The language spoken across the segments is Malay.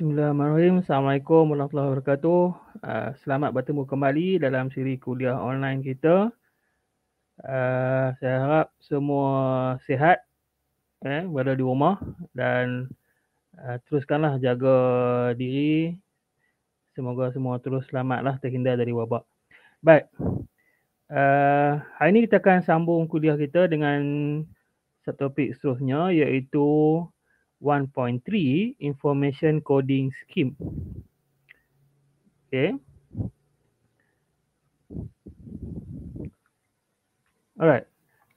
Bismillahirrahmanirrahim. Assalamualaikum warahmatullahi wabarakatuh. Ah, selamat bertemu kembali dalam siri kuliah online kita. Ah, saya harap semua sihat eh, berada di rumah dan ah, teruskanlah jaga diri. Semoga semua terus selamatlah terhindar dari wabak. Baik. Uh, hari ini kita akan sambung kuliah kita dengan satu topik seterusnya iaitu 1.3 Information Coding Scheme. Okay. Alright.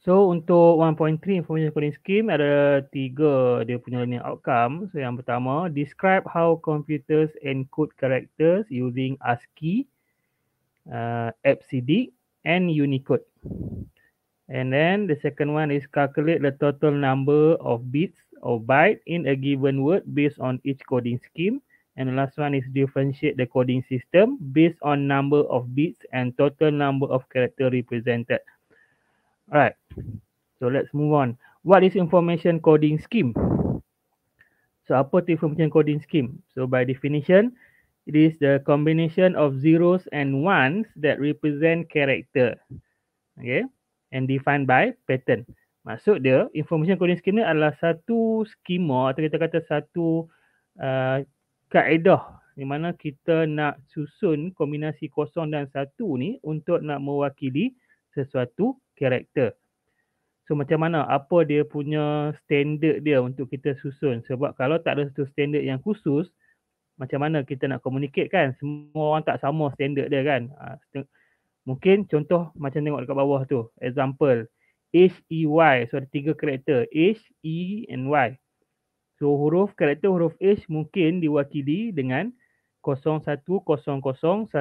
So untuk 1.3 Information Coding Scheme ada tiga dia punya ni outcome. So yang pertama, describe how computers encode characters using ASCII, uh, FCD and Unicode. And then the second one is calculate the total number of bits or byte in a given word based on each coding scheme. And the last one is differentiate the coding system based on number of bits and total number of character represented. All right, so let's move on. What is information coding scheme? So apa information coding scheme? So by definition, it is the combination of zeros and ones that represent character. Okay, and defined by pattern. All Maksud dia information coding ni adalah satu skema atau kita kata satu uh, kaedah di mana kita nak susun kombinasi kosong dan satu ni untuk nak mewakili sesuatu karakter. So macam mana apa dia punya standard dia untuk kita susun sebab kalau tak ada satu standard yang khusus macam mana kita nak communicate kan semua orang tak sama standard dia kan. Ah, mungkin contoh macam tengok dekat bawah tu example H, E, Y. So, ada tiga karakter. H, E and Y. So, huruf karakter huruf H mungkin diwakili dengan 01001000.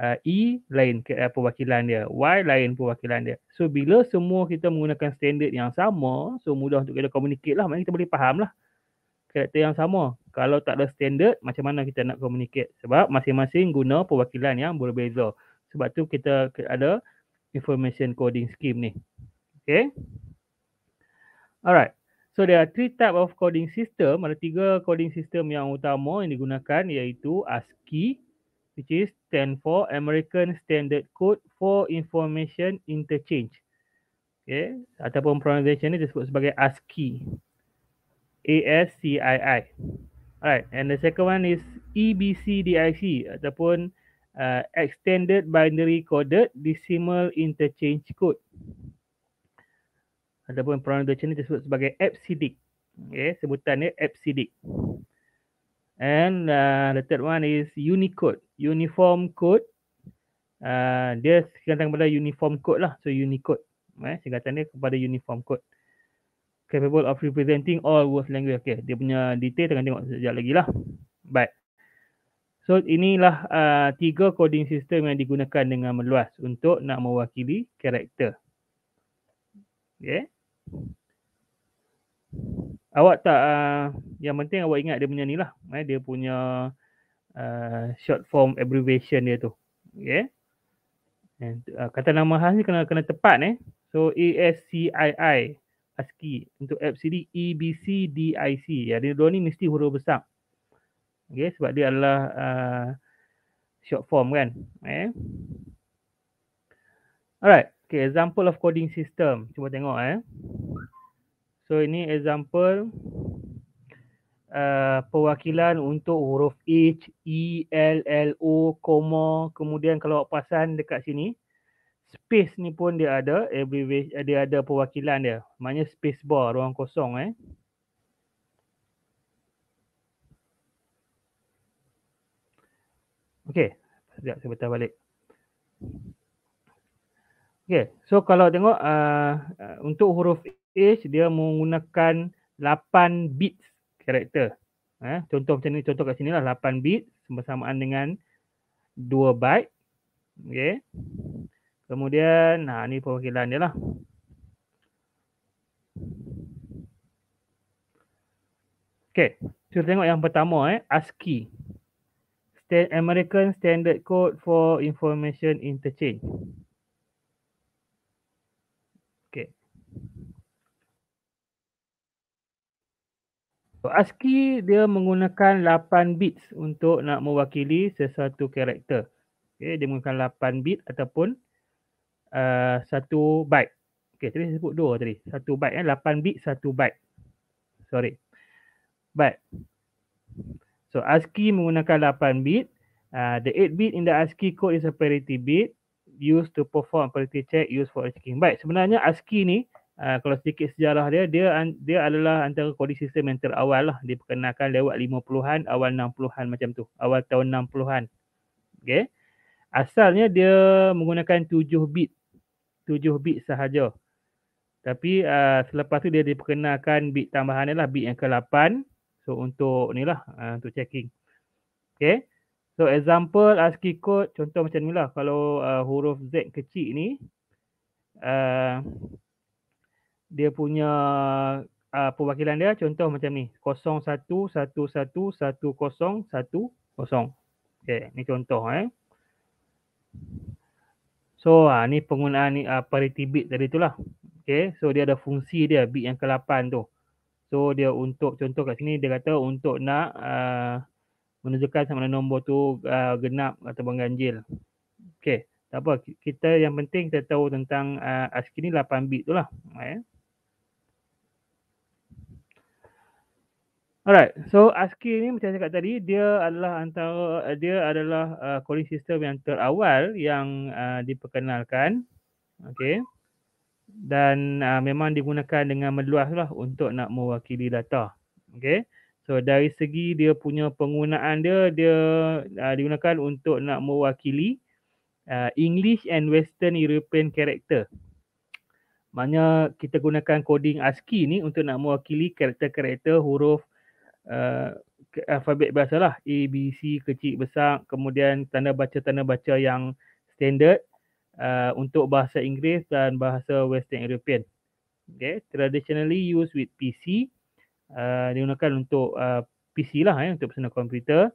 Ah, e lain ke, ah, perwakilan dia. Y lain perwakilan dia. So, bila semua kita menggunakan standard yang sama, so mudah untuk kita communicate lah. Maksudnya kita boleh faham lah. Karakter yang sama. Kalau tak ada standard, macam mana kita nak communicate? Sebab masing-masing guna perwakilan yang berbeza. Sebab tu kita ada information coding scheme ni. Okay. Alright. So there are three type of coding system. Ada tiga coding system yang utama yang digunakan iaitu ASCII which is stand for American Standard Code for Information Interchange. Okay. Ataupun pronunciation ni disebut sebagai ASCII. A-S-C-I-I. Alright. And the second one is EBCDIC ataupun uh, extended binary coded decimal interchange code ataupun pronunciation ni disebut sebagai EPSIDIC okay, sebutan dia EPSIDIC and uh, the third one is Unicode uniform code uh, dia singkatan kepada uniform code lah so Unicode eh, singkatan dia kepada uniform code capable of representing all world language okay, dia punya detail tengah tengok sekejap lagi lah Baik. So inilah uh, tiga coding system yang digunakan dengan meluas untuk nak mewakili karakter. Okay. Awak tak, uh, yang penting awak ingat dia punya ni lah. Eh, dia punya uh, short form abbreviation dia tu. Okay. And, uh, kata nama khas ni kena, kena tepat eh. So ASCII ASCII untuk FCD EBCDIC. Ya, dia dua ni mesti huruf besar. Okay, sebab dia adalah uh, short form kan. Eh? Alright, okay, example of coding system. Cuba tengok eh. So ini example uh, perwakilan untuk huruf H, E, L, L, O, koma. Kemudian kalau awak pasan dekat sini, space ni pun dia ada, dia ada perwakilan dia. Maknanya space bar, ruang kosong eh. Okey, sekejap saya betul balik. Okey, so kalau tengok uh, uh, untuk huruf H dia menggunakan 8 bit karakter. Eh, contoh macam ni, contoh kat sini lah 8 bit bersamaan dengan 2 byte. Okey. Kemudian, nah ni perwakilan dia lah. Okey, kita tengok yang pertama eh, ASCII stand, American Standard Code for Information Interchange. Okay. So ASCII dia menggunakan 8 bits untuk nak mewakili sesuatu karakter. Okay, dia menggunakan 8 bit ataupun uh, satu uh, byte. Okay, tadi saya sebut dua tadi. Satu byte eh. 8 bit, satu byte. Sorry. Byte. So ASCII menggunakan 8 bit. Uh, the 8 bit in the ASCII code is a parity bit used to perform parity check used for checking. Baik, sebenarnya ASCII ni uh, kalau sedikit sejarah dia, dia dia adalah antara kode sistem yang terawal lah. Diperkenalkan lewat 50-an, awal 60-an macam tu. Awal tahun 60-an. Okay. Asalnya dia menggunakan 7 bit. 7 bit sahaja. Tapi uh, selepas tu dia diperkenalkan bit tambahan ni lah. Bit yang ke-8. So untuk ni lah uh, untuk checking. Okay. So example ASCII code contoh macam ni lah. Kalau uh, huruf Z kecil ni uh, dia punya uh, perwakilan dia contoh macam ni. 0111101. Okay. Ni contoh eh. So uh, ni penggunaan ni uh, parity bit tadi tu lah. Okay. So dia ada fungsi dia bit yang ke-8 tu. So dia untuk contoh kat sini dia kata untuk nak uh, menunjukkan sama ada nombor tu uh, genap ataupun ganjil. Okey, tak apa kita yang penting kita tahu tentang uh, ASCII ni 8 bit tu lah. Eh. Alright, so ASCII ni macam saya cakap tadi dia adalah antara dia adalah uh, coding system yang terawal yang uh, diperkenalkan. Okey dan uh, memang digunakan dengan meluas lah untuk nak mewakili data. Okay. So dari segi dia punya penggunaan dia, dia uh, digunakan untuk nak mewakili uh, English and Western European character. Maknanya kita gunakan coding ASCII ni untuk nak mewakili karakter-karakter huruf uh, alfabet biasa lah. A, B, C, kecil, besar, kemudian tanda baca-tanda baca yang standard uh, untuk bahasa Inggeris dan bahasa Western European. Okay, traditionally used with PC, uh, digunakan untuk uh, PC lah eh, untuk personal computer.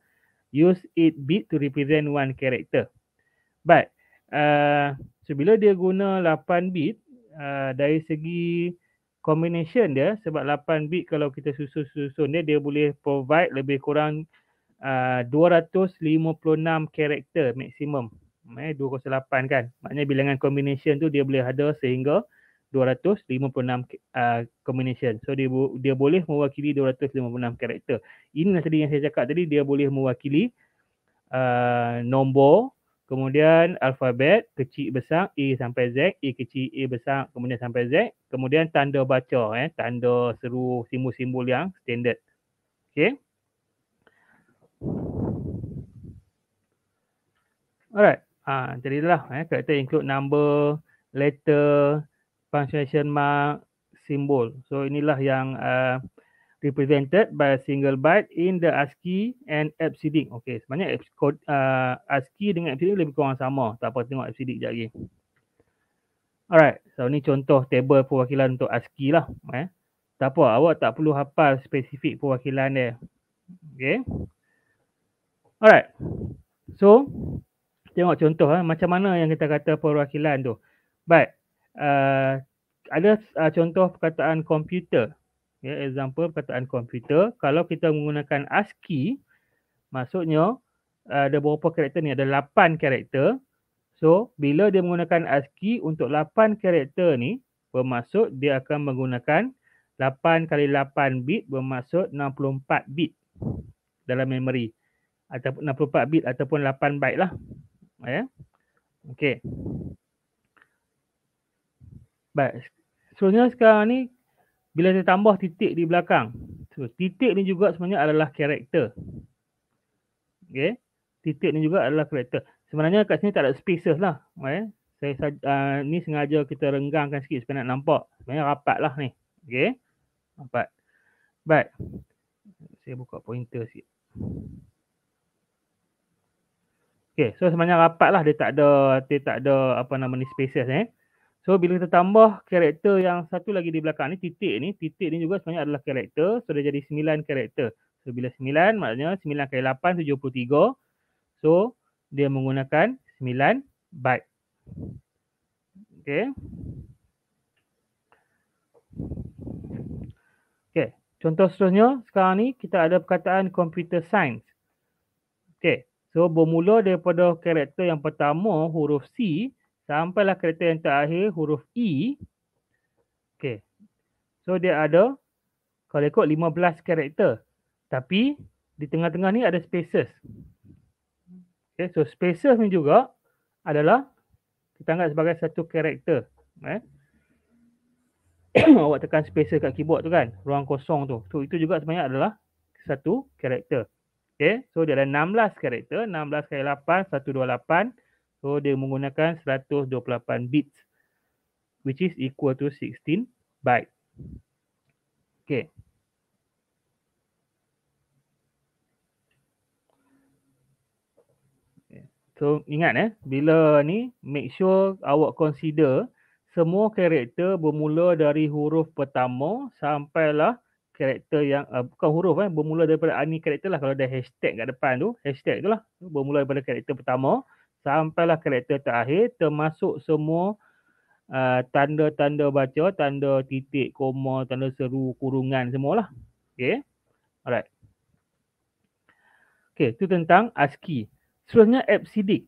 Use 8 bit to represent one character. But, uh, so bila dia guna 8 bit, uh, dari segi combination dia, sebab 8 bit kalau kita susun-susun dia, dia boleh provide lebih kurang uh, 256 character maksimum eh, 208 kan. Maknanya bilangan combination tu dia boleh ada sehingga 256 uh, ah, combination. So dia dia boleh mewakili 256 karakter. Ini tadi yang saya cakap tadi dia boleh mewakili uh, nombor kemudian alfabet kecil besar A sampai Z, A kecil A besar kemudian sampai Z, kemudian tanda baca eh, tanda seru simbol-simbol yang standard. Okay. Alright. Ah, ha, tadi itulah eh character include number, letter, punctuation mark, symbol. So inilah yang uh, represented by a single byte in the ASCII and abcd. Okey, sebenarnya code uh, ASCII dengan abcd lebih kurang sama. Tak apa tengok abcd jap lagi. Alright, so ni contoh table perwakilan untuk ASCII lah eh. Tak apa, awak tak perlu hafal spesifik perwakilan dia. Okey. Alright. So, tengok contoh eh, macam mana yang kita kata perwakilan tu. baik uh, ada uh, contoh perkataan komputer. Ya, yeah, example perkataan komputer. Kalau kita menggunakan ASCII, maksudnya uh, ada berapa karakter ni? Ada 8 karakter. So, bila dia menggunakan ASCII untuk 8 karakter ni, bermaksud dia akan menggunakan 8 kali 8 bit bermaksud 64 bit dalam memori ataupun 64 bit ataupun 8 byte lah ya. Okey. Baik. Seterusnya sekarang ni bila saya tambah titik di belakang. So, titik ni juga sebenarnya adalah karakter. Okey. Titik ni juga adalah karakter. Sebenarnya kat sini tak ada spaces lah. Okay. Ya. Saya uh, ni sengaja kita renggangkan sikit supaya nak nampak. Sebenarnya rapat lah ni. Okey. Rapat. Baik. Saya buka pointer sikit. Okey, so sebenarnya rapat lah. Dia tak ada, dia tak ada apa nama ni spaces eh. So, bila kita tambah karakter yang satu lagi di belakang ni, titik ni. Titik ni juga sebenarnya adalah karakter. So, dia jadi 9 karakter. So, bila 9 maknanya 9 kali 8, 73. So, dia menggunakan 9 byte. Okey. Okey. Contoh seterusnya, sekarang ni kita ada perkataan computer science. Okey. So bermula daripada karakter yang pertama huruf C sampailah karakter yang terakhir huruf E. Okay. So dia ada kalau ikut 15 karakter. Tapi di tengah-tengah ni ada spaces. Okay. So spaces ni juga adalah kita anggap sebagai satu karakter. Eh. Awak tekan spaces kat keyboard tu kan. Ruang kosong tu. So itu juga sebenarnya adalah satu karakter. Okay. So dia ada 16 karakter. 16 kali 8, 128. So dia menggunakan 128 bits. Which is equal to 16 byte. Okay. So ingat eh, bila ni make sure awak consider semua karakter bermula dari huruf pertama sampailah karakter yang uh, bukan huruf eh bermula daripada ani ah, karakter lah kalau ada hashtag kat depan tu hashtag tu lah bermula daripada karakter pertama sampailah karakter terakhir termasuk semua uh, tanda-tanda baca tanda titik koma tanda seru kurungan semualah okey alright okey tu tentang ascii seterusnya fcd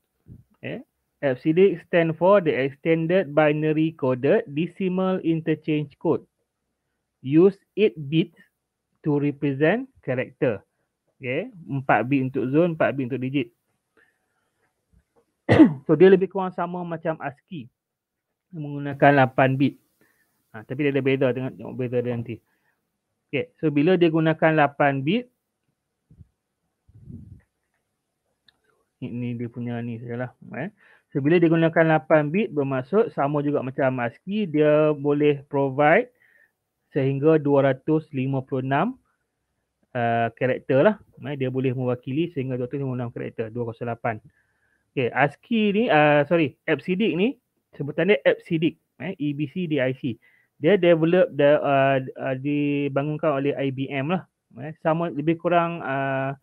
okey fcd stand for the extended binary coded decimal interchange code use 8 bit to represent character. Okay, 4 bit untuk zone, 4 bit untuk digit. so dia lebih kurang sama macam ASCII menggunakan 8 bit. Ha, tapi dia ada beza dengan tengok beza dia nanti. Okay, so bila dia gunakan 8 bit ini dia punya ni sajalah. Eh. So bila dia gunakan 8 bit bermaksud sama juga macam ASCII dia boleh provide sehingga 256 uh, karakter lah. Eh, dia boleh mewakili sehingga 256 karakter, 208. Okay, ASCII ni, uh, sorry, EBCDIC ni, sebutan dia EBCDIC, eh, EBCDIC. Dia develop, dia uh, uh, dibangunkan oleh IBM lah. Eh, sama lebih kurang uh,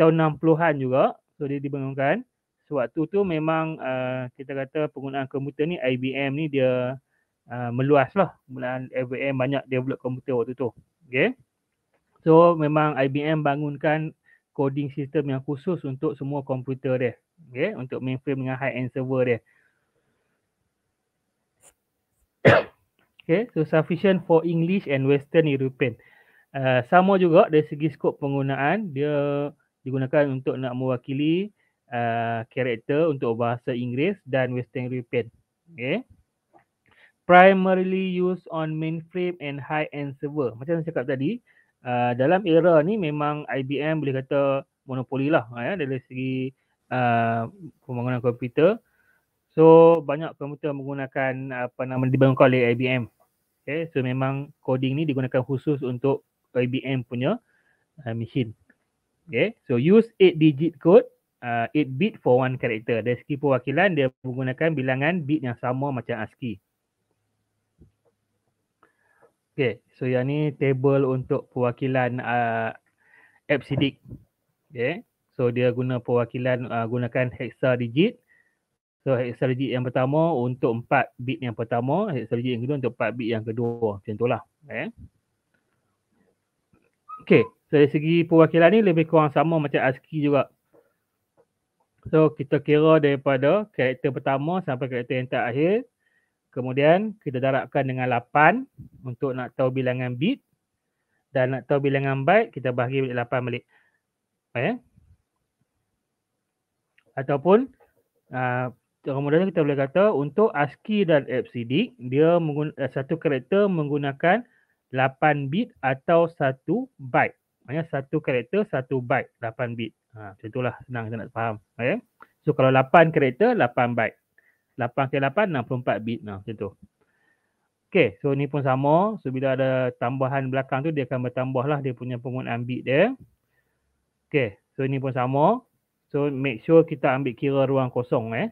tahun 60-an juga, so dia dibangunkan. Sewaktu tu memang uh, kita kata penggunaan komputer ni, IBM ni dia Ah, meluas lah. Mulaan IBM banyak develop komputer waktu tu. Okay. So memang IBM bangunkan coding system yang khusus untuk semua komputer dia. Okay. Untuk mainframe dengan high-end server dia. okay. So sufficient for English and Western European. Uh, sama juga dari segi skop penggunaan dia digunakan untuk nak mewakili uh, karakter untuk bahasa Inggeris dan Western European. Okay primarily used on mainframe and high-end server. Macam saya cakap tadi, uh, dalam era ni memang IBM boleh kata monopoli lah ha, ya, dari segi uh, pembangunan komputer. So banyak komputer menggunakan apa nama dibangunkan oleh IBM. Okay, so memang coding ni digunakan khusus untuk IBM punya uh, mesin. Okay, so use 8 digit code, uh, 8 bit for one character. Dari segi perwakilan dia menggunakan bilangan bit yang sama macam ASCII. Okay, so yang ni table untuk perwakilan uh, Epsidic. Okay, so dia guna perwakilan uh, gunakan hexa digit. So hexa digit yang pertama untuk 4 bit yang pertama, hexa digit yang kedua untuk 4 bit yang kedua. Macam tu lah. Okay. Eh. okay, so dari segi perwakilan ni lebih kurang sama macam ASCII juga. So kita kira daripada karakter pertama sampai karakter yang terakhir. Kemudian kita darabkan dengan 8 untuk nak tahu bilangan bit. Dan nak tahu bilangan byte, kita bahagi balik 8 balik. Okay. Eh? Ataupun, uh, ah, kemudian kita boleh kata untuk ASCII dan FCD, dia eh, satu karakter menggunakan 8 bit atau 1 byte. Maksudnya satu karakter, 1 byte, 8 bit. Ha, macam itulah, senang kita nak faham. Okay. Eh? So kalau 8 karakter, 8 byte. 8 ke 8, 64 bit. Nah, macam tu. Okay, so ni pun sama. So, bila ada tambahan belakang tu, dia akan bertambah lah dia punya penggunaan bit dia. Okay, so ni pun sama. So, make sure kita ambil kira ruang kosong eh.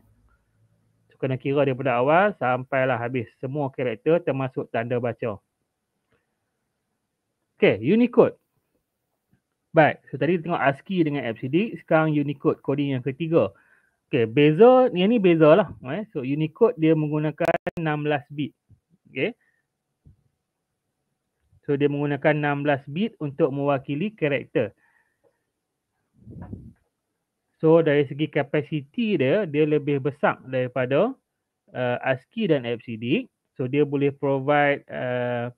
So, kena kira daripada awal sampailah habis semua karakter termasuk tanda baca. Okay, Unicode. Baik, so tadi kita tengok ASCII dengan FCD. Sekarang Unicode, coding yang ketiga. Okay, beza, yang ni beza lah. Eh. So, Unicode dia menggunakan 16 bit. Okay. So, dia menggunakan 16 bit untuk mewakili karakter. So, dari segi kapasiti dia, dia lebih besar daripada uh, ASCII dan FCD. So, dia boleh provide uh,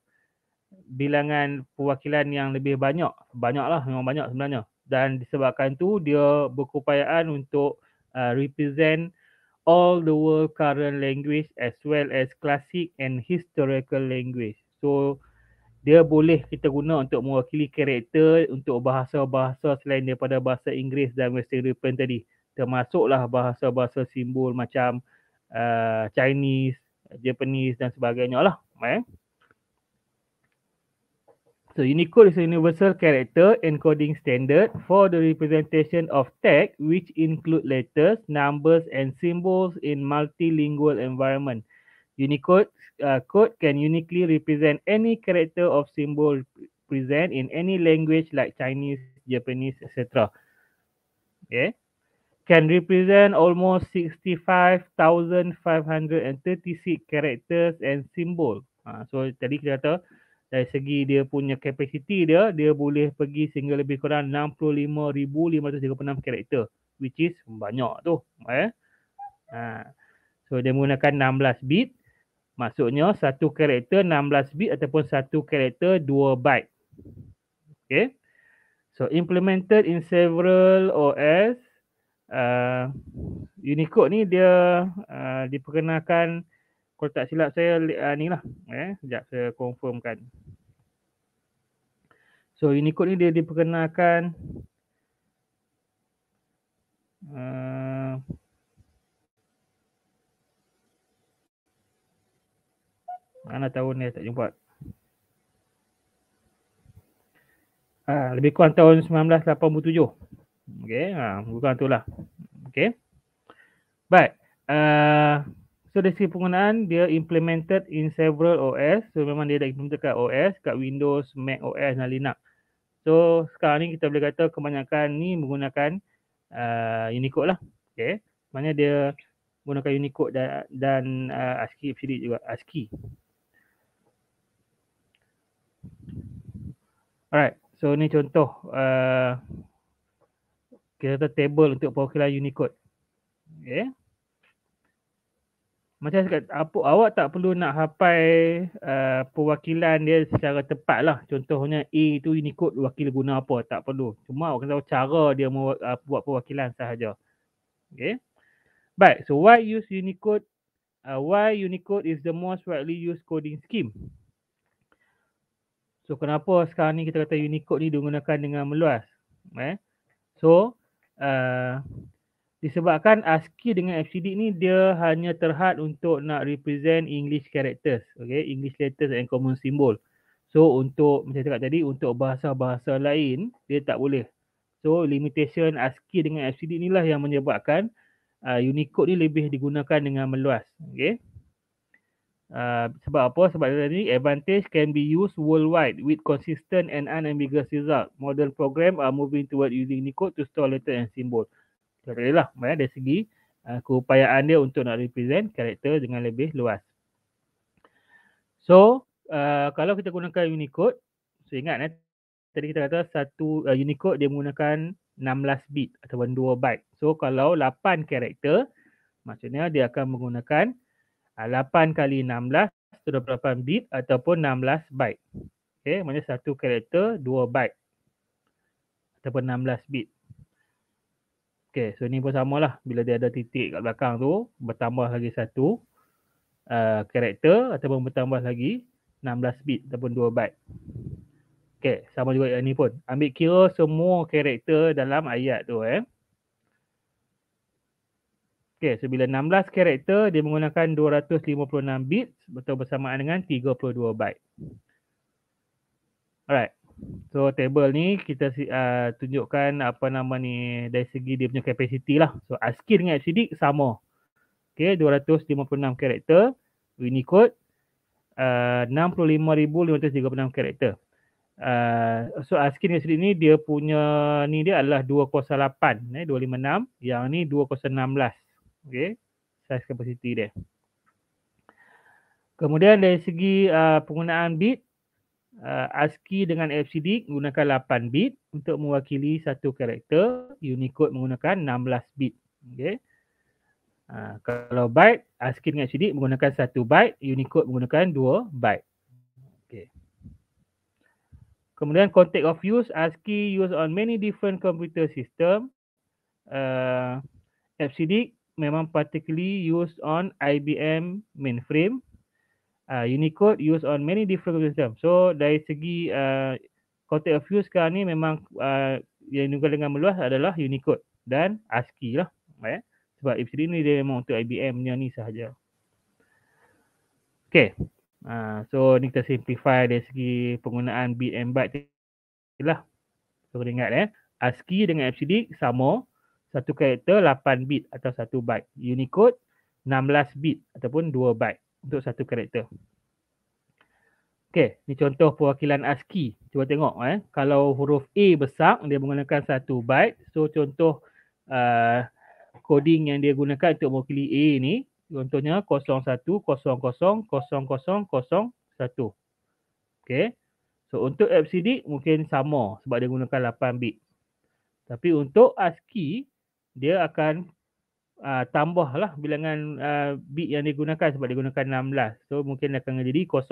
bilangan perwakilan yang lebih banyak. Banyak lah, memang banyak sebenarnya. Dan disebabkan tu, dia berkeupayaan untuk uh, represent all the world current language as well as classic and historical language. So dia boleh kita guna untuk mewakili karakter untuk bahasa-bahasa selain daripada bahasa Inggeris dan Western European tadi. Termasuklah bahasa-bahasa simbol macam uh, Chinese, Japanese dan sebagainya lah. Eh? So Unicode is a universal character encoding standard for the representation of text which include letters, numbers and symbols in multilingual environment. Unicode uh, code can uniquely represent any character or symbol present in any language like Chinese, Japanese, etc. Okay. Can represent almost 65,536 characters and symbol. Uh, so tadi kita kata dari segi dia punya capacity dia dia boleh pergi sehingga lebih kurang 65536 karakter which is banyak tu eh ha. so dia menggunakan 16 bit maksudnya satu karakter 16 bit ataupun satu karakter 2 byte okey so implemented in several os uh, ah, Unicode ni dia uh, diperkenalkan kalau tak silap saya uh, ni lah eh sekejap saya confirmkan so unicode ni dia diperkenalkan uh, mana tahun ni tak jumpa ha, lebih kurang tahun 1987 okey ha bukan tu lah okey Baik. uh, So dari segi penggunaan dia implemented in several OS. So memang dia dah implement kat OS, kat Windows, Mac OS dan Linux. So sekarang ni kita boleh kata kebanyakan ni menggunakan uh, Unicode lah. Okay. Maksudnya dia menggunakan Unicode dan, dan uh, ASCII FCD juga. ASCII. Alright. So ni contoh uh, kita kata table untuk perwakilan Unicode. Okay macam saya cakap, awak tak perlu nak hapai uh, perwakilan dia secara tepat lah. Contohnya A tu ini kod wakil guna apa, tak perlu. Cuma awak kena tahu cara dia membuat, uh, buat perwakilan sahaja. Okay. Baik, so why use Unicode? Uh, why Unicode is the most widely used coding scheme? So kenapa sekarang ni kita kata Unicode ni digunakan dengan meluas? Eh? So, uh, disebabkan ASCII dengan FCD ni dia hanya terhad untuk nak represent English characters okay English letters and common symbol so untuk macam cakap tadi untuk bahasa-bahasa lain dia tak boleh so limitation ASCII dengan FCD ni lah yang menyebabkan uh, Unicode ni lebih digunakan dengan meluas okay uh, sebab apa sebab dia ni advantage can be used worldwide with consistent and unambiguous result model program are moving towards using Unicode to store letters and symbols katakanlah ya, dari segi uh, keupayaan dia untuk nak represent karakter dengan lebih luas. So uh, kalau kita gunakan Unicode, so ingat eh, tadi kita kata satu uh, Unicode dia menggunakan 16 bit ataupun 2 byte. So kalau 8 karakter maksudnya dia akan menggunakan uh, 8 kali 16 28 bit ataupun 16 byte. Okay, maksudnya satu karakter 2 byte ataupun 16 bit. Okay, so ni pun samalah. Bila dia ada titik kat belakang tu, bertambah lagi satu uh, karakter uh, ataupun bertambah lagi 16 bit ataupun 2 byte. Okay, sama juga yang ni pun. Ambil kira semua karakter dalam ayat tu eh. Okay, so bila 16 karakter dia menggunakan 256 bit atau bersamaan dengan 32 byte. Alright. So table ni kita uh, tunjukkan apa nama ni dari segi dia punya capacity lah. So ASCII ah, dengan FCD sama. Okay 256 karakter. Unicode ah, uh, 65,536 karakter. Uh, so ASCII dengan FCD ni dia punya ni dia adalah 208 eh 256 yang ni 2.16. Okay size capacity dia. Kemudian dari segi uh, penggunaan bit uh, ASCII dengan LCD gunakan 8 bit untuk mewakili satu karakter Unicode menggunakan 16 bit okey uh, kalau byte ASCII dengan LCD menggunakan 1 byte Unicode menggunakan 2 byte Kemudian context of use ASCII used on many different computer system. Uh, FCD memang particularly used on IBM mainframe uh, Unicode used on many different system. So dari segi uh, context of use sekarang ni memang uh, yang juga dengan meluas adalah Unicode dan ASCII lah. Eh? Sebab IPCD ni dia memang untuk IBM punya ni sahaja. Okay. Uh, so ni kita simplify dari segi penggunaan bit and byte ni lah. So kita ingat eh. ASCII dengan IPCD sama satu karakter 8 bit atau 1 byte. Unicode 16 bit ataupun 2 byte untuk satu karakter. Okey, ni contoh perwakilan ASCII. Cuba tengok eh. Kalau huruf A besar, dia menggunakan satu byte. So contoh uh, coding yang dia gunakan untuk mewakili A ni, contohnya 01000001. Okey. So untuk FCD mungkin sama sebab dia gunakan 8 bit. Tapi untuk ASCII dia akan uh, tambahlah bilangan uh, bit yang digunakan sebab digunakan 16. So mungkin akan jadi 00000001.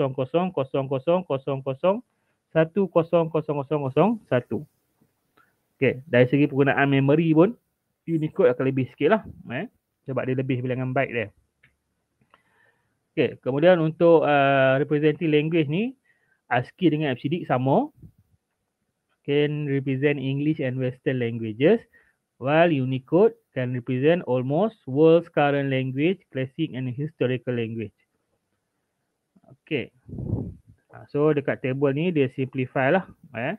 Okay, dari segi penggunaan memory pun Unicode akan lebih sikit lah eh? Sebab dia lebih bilangan byte dia Okay, kemudian untuk uh, ah, representing language ni ASCII dengan FCD sama Can represent English and Western languages While Unicode can represent almost world's current language, classic and historical language. Okay. Ah, so dekat table ni dia simplify lah. Eh.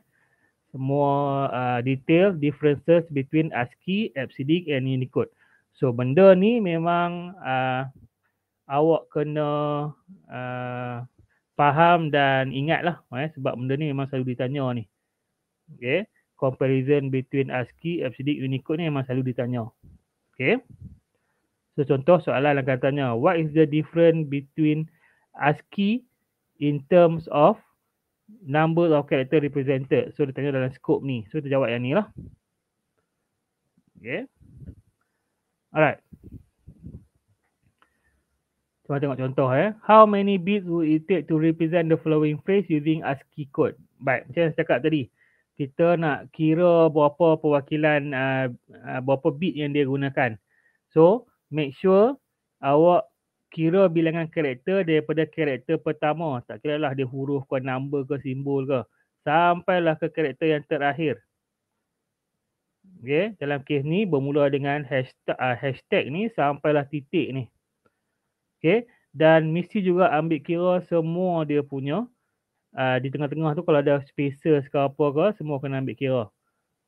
Semua uh, detail differences between ASCII, Epsidic and Unicode. So benda ni memang uh, awak kena uh, faham dan ingat lah. Eh. Sebab benda ni memang selalu ditanya ni. Okay comparison between ASCII, FCD, Unicode ni memang selalu ditanya. Okay. So contoh soalan akan tanya, what is the difference between ASCII in terms of number of character represented? So dia tanya dalam scope ni. So kita jawab yang ni lah. Okay. Alright. Cuma tengok contoh eh. How many bits would it take to represent the following phrase using ASCII code? Baik, macam yang saya cakap tadi kita nak kira berapa perwakilan uh, uh, berapa bit yang dia gunakan. So, make sure awak kira bilangan karakter daripada karakter pertama. Tak kira lah dia huruf ke number ke simbol ke. Sampailah ke karakter yang terakhir. Okay, dalam kes ni bermula dengan hashtag, uh, hashtag ni sampailah titik ni. Okay, dan mesti juga ambil kira semua dia punya uh, di tengah-tengah tu kalau ada spaces ke apa ke semua kena ambil kira.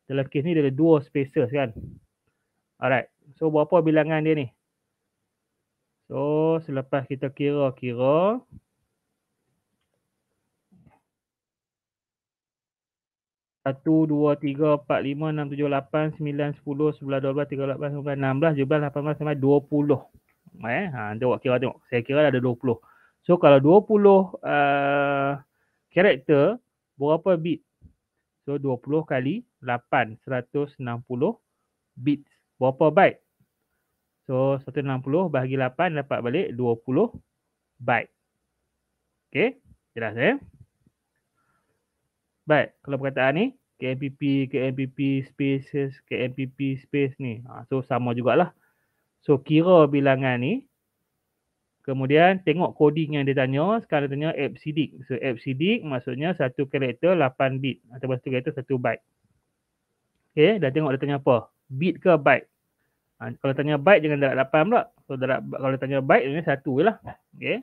Dalam kes ni dia ada dua spaces kan. Alright. So berapa bilangan dia ni? So selepas kita kira-kira Satu, dua, tiga, empat, lima, enam, tujuh, lapan, sembilan, sepuluh, sebelah, dua belas, tiga, lapan, sembilan, enam belas, tujuh belas, lapan belas, sembilan, dua puluh. Eh, ha, kira tengok. Saya kira ada dua puluh. So kalau dua puluh, ah, karakter berapa bit? So 20 kali 8 160 bit. Berapa byte? So 160 bahagi 8 dapat balik 20 byte. Okay. Jelas eh? Baik. Kalau perkataan ni. KMPP, KMPP spaces, KMPP space ni. Ha, so sama jugalah. So kira bilangan ni. Kemudian tengok coding yang dia tanya. Sekarang dia tanya abcdic. So abcdic maksudnya satu karakter 8 bit. atau satu karakter 1 byte. Okay. dan tengok dia tanya apa? Bit ke byte? Ha, kalau tanya byte jangan darat 8 pula. So darat, kalau tanya byte ini satu je lah. Okay.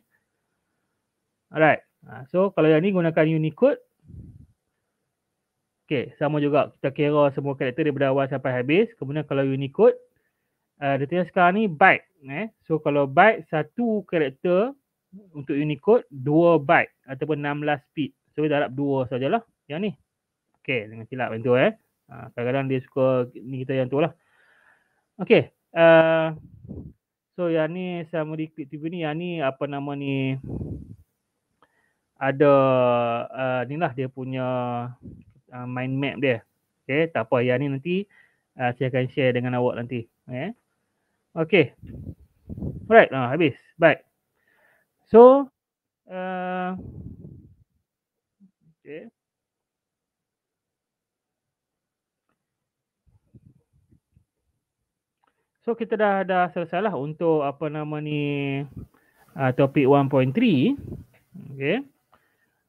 Alright. Ha, so kalau yang ni gunakan unicode. Okay. Sama juga kita kira semua karakter daripada awal sampai habis. Kemudian kalau unicode uh, dia tanya sekarang ni byte eh. So kalau byte satu karakter untuk Unicode dua byte ataupun 16 bit. So kita harap dua sajalah yang ni. Okay dengan silap macam tu eh. Ah, kadang-kadang dia suka ni kita yang tu lah. Okay. Uh, ah, so yang ni saya mau diklik TV ni. Yang ni apa nama ni. Ada uh, ni lah dia punya uh, mind map dia. Okay tak apa yang ni nanti uh, saya akan share dengan awak nanti. Okay. Eh? Okay. Alright, uh, habis. Baik. So, uh, okay. So, kita dah, dah selesai lah untuk apa nama ni uh, topik 1.3. Okay.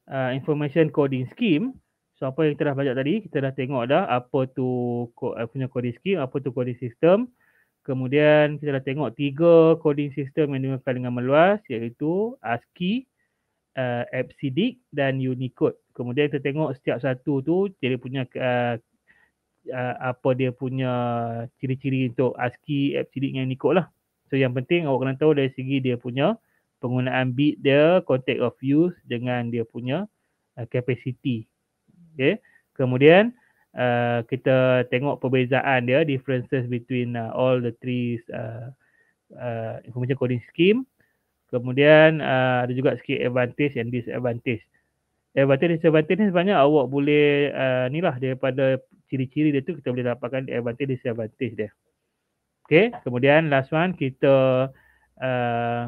Uh, information coding scheme. So, apa yang kita dah belajar tadi, kita dah tengok dah apa tu co- uh, punya coding scheme, apa tu coding system. Okay. Kemudian kita dah tengok tiga coding system yang digunakan dengan meluas iaitu ASCII, uh, eh, EBCDIC dan Unicode. Kemudian kita tengok setiap satu tu dia punya uh, uh, apa dia punya ciri-ciri untuk ASCII, EBCDIC dan Unicode lah. So yang penting awak kena tahu dari segi dia punya penggunaan bit dia, context of use dengan dia punya uh, capacity. Okay. Kemudian uh, kita tengok perbezaan dia differences between uh, all the three uh, uh, information coding scheme kemudian uh, ada juga sikit advantage and disadvantage advantage dan disadvantage ni sebenarnya awak boleh uh, ni lah daripada ciri-ciri dia tu kita boleh dapatkan advantage dan disadvantage dia Okay, kemudian last one kita uh,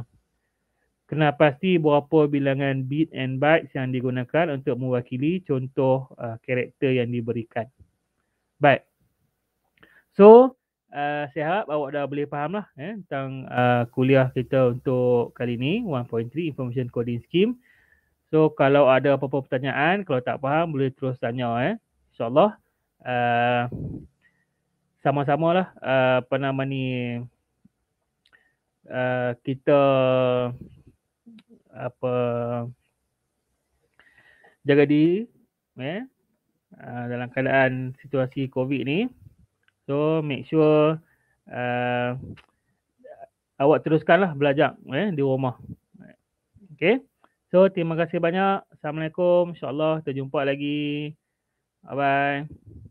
kena pasti berapa bilangan bit and bytes yang digunakan untuk mewakili contoh uh, karakter yang diberikan. Baik. So, uh, saya harap awak dah boleh faham lah eh, tentang uh, kuliah kita untuk kali ini, 1.3 Information Coding Scheme. So, kalau ada apa-apa pertanyaan, kalau tak faham boleh terus tanya. Eh. InsyaAllah, uh, sama-sama lah uh, apa nama ni, uh, kita apa jaga diri eh dalam keadaan situasi covid ni so make sure uh, awak teruskanlah belajar eh di rumah okey so terima kasih banyak assalamualaikum insyaallah kita jumpa lagi bye bye